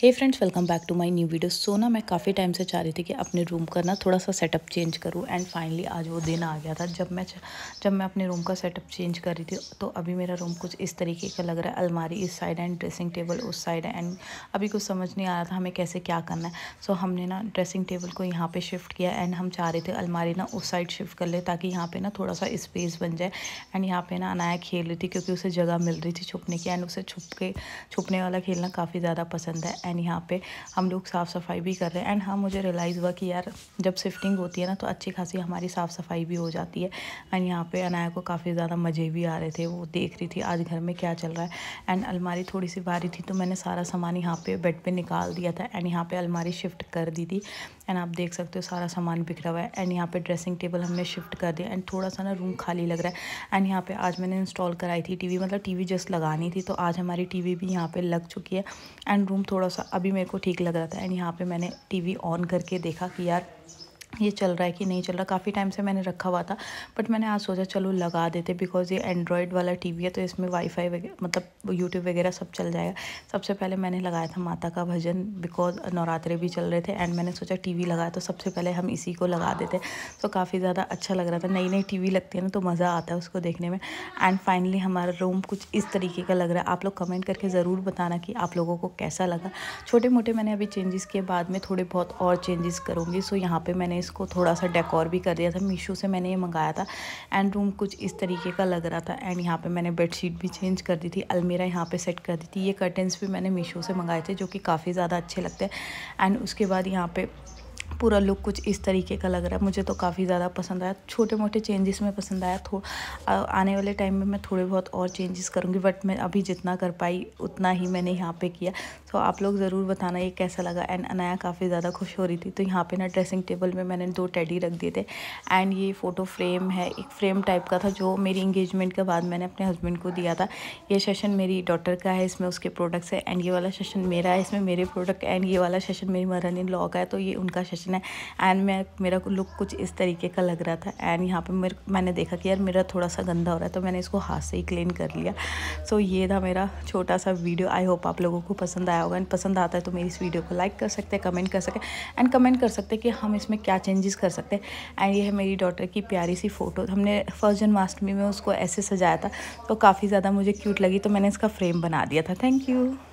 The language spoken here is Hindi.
hey friends welcome back to my new video so ना मैं काफ़ी टाइम से चाह रही थी कि अपने रूम का ना थोड़ा सा सेटअप चेंज करूं एंड फाइनली आज वो दिन आ गया था जब मैं जब मैं अपने रूम का सेटअप चेंज कर रही थी तो अभी मेरा रूम कुछ इस तरीके का लग रहा है अलमारी इस साइड एंड ड्रेसिंग टेबल उस साइड है एंड अभी कुछ समझ नहीं आ रहा था हमें कैसे क्या करना है सो so, हमने ना ड्रेसिंग टेबल को यहाँ पर शिफ्ट किया एंड हम चाह रहे थे अलमारी ना उस साइड शिफ्ट कर ले ताकि यहाँ पर ना थोड़ा सा स्पेस बन जाए एंड यहाँ पर ना अनाया खेल रही थी क्योंकि उसे जगह मिल रही थी छुपने की एंड उसे छुप के छुपने वाला खेलना काफ़ी ज़्यादा पसंद है एंड यहाँ पे हम लोग साफ़ सफाई भी कर रहे हैं एंड हाँ मुझे रियलाइज़ हुआ कि यार जब शिफ्टिंग होती है ना तो अच्छी खासी हमारी साफ़ सफाई भी हो जाती है एंड यहाँ पे अनाया को काफ़ी ज़्यादा मज़े भी आ रहे थे वो देख रही थी आज घर में क्या चल रहा है एंड अलमारी थोड़ी सी भारी थी तो मैंने सारा सामान यहाँ पे बेड पर निकाल दिया था एंड यहाँ पे अलमारी शिफ्ट कर दी थी एंड आप देख सकते हो सारा सामान बिखरा हुआ है एंड यहाँ पे ड्रेसिंग टेबल हमने शिफ्ट कर दिया एंड थोड़ा सा ना रूम खाली लग रहा है एंड यहाँ पे आज मैंने इंस्टॉल कराई थी टीवी मतलब टीवी जस्ट लगानी थी तो आज हमारी टीवी भी यहाँ पे लग चुकी है एंड रूम थोड़ा सा सा अभी मेरे को ठीक लग रहा था एंड यहाँ पे मैंने टीवी ऑन करके देखा कि यार ये चल रहा है कि नहीं चल रहा काफ़ी टाइम से मैंने रखा हुआ था बट मैंने आज सोचा चलो लगा देते बिकॉज़ ये एंड्रॉयड वाला टीवी है तो इसमें वाईफाई मतलब यूट्यूब वगैरह सब चल जाएगा सबसे पहले मैंने लगाया था माता का भजन बिकॉज नवरात्रे भी चल रहे थे एंड मैंने सोचा टीवी लगाया तो सबसे पहले हम इसी को लगा देते तो काफ़ी ज़्यादा अच्छा लग रहा था नई नई टी लगती है ना तो मज़ा आता है उसको देखने में एंड फाइनली हमारा रूम कुछ इस तरीके का लग रहा है आप लोग कमेंट करके ज़रूर बताना कि आप लोगों को कैसा लगा छोटे मोटे मैंने अभी चेंजेस किए बाद में थोड़े बहुत और चेंजेस करूँगी सो यहाँ पर मैंने इसको थोड़ा सा डेकोर भी कर दिया था मीशो से मैंने ये मंगाया था एंड रूम कुछ इस तरीके का लग रहा था एंड यहाँ पे मैंने बेडशीट भी चेंज कर दी थी अलमीरा यहाँ पे सेट कर दी थी ये कर्टन्स भी मैंने मीशो से मंगाए थे जो कि काफ़ी ज़्यादा अच्छे लगते हैं एंड उसके बाद यहाँ पर पूरा लुक कुछ इस तरीके का लग रहा है मुझे तो काफ़ी ज़्यादा पसंद आया छोटे मोटे चेंजेस में पसंद आया थो आने वाले टाइम में मैं थोड़े बहुत और चेंजेस करूँगी बट मैं अभी जितना कर पाई उतना ही मैंने यहाँ पे किया तो आप लोग ज़रूर बताना ये कैसा लगा एंड अनाया काफ़ी ज़्यादा खुश हो रही थी तो यहाँ पर ना ड्रेसिंग टेबल में मैंने दो टेडी रख दिए थे एंड ये फ़ोटो फ्रेम है एक फ्रेम टाइप का था जो मेरी इंगेजमेंट के बाद मैंने अपने हस्बैंड को दिया था ये सेशन मेरी डॉटर का है इसमें उसके प्रोडक्ट्स है एंड ये वाला सेशन मेरा है इसमें मेरे प्रोडक्ट एंड ये वाला सेशन मेरी मदर इन लॉ का है तो ये उनका सेशन कॉम्बिनेशन है एंड मैं मेरा लुक कुछ इस तरीके का लग रहा था एंड यहाँ पे मेरे मैंने देखा कि यार मेरा थोड़ा सा गंदा हो रहा है तो मैंने इसको हाथ से ही क्लीन कर लिया सो so, ये था मेरा छोटा सा वीडियो आई होप आप लोगों को पसंद आया होगा एंड पसंद आता है तो मेरी इस वीडियो को लाइक कर सकते हैं कमेंट कर सकते एंड कमेंट कर सकते कि हम इसमें क्या चेंजेस कर सकते हैं एंड ये है मेरी डॉटर की प्यारी सी फ़ोटो हमने फर्स्ट जन्माष्टमी में उसको ऐसे सजाया था तो काफ़ी ज़्यादा मुझे क्यूट लगी तो मैंने इसका फ्रेम बना दिया था थैंक यू